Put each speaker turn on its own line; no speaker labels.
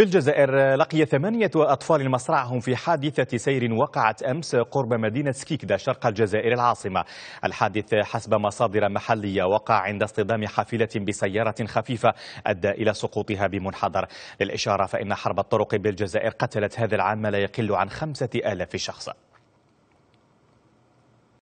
في الجزائر لقي ثمانية أطفال مصرعهم في حادثة سير وقعت أمس قرب مدينة سكيكدا شرق الجزائر العاصمة الحادث حسب مصادر محلية وقع عند اصطدام حافلة بسيارة خفيفة أدى إلى سقوطها بمنحدر للإشارة فإن حرب الطرق بالجزائر قتلت هذا العام لا يقل عن خمسة آلاف شخص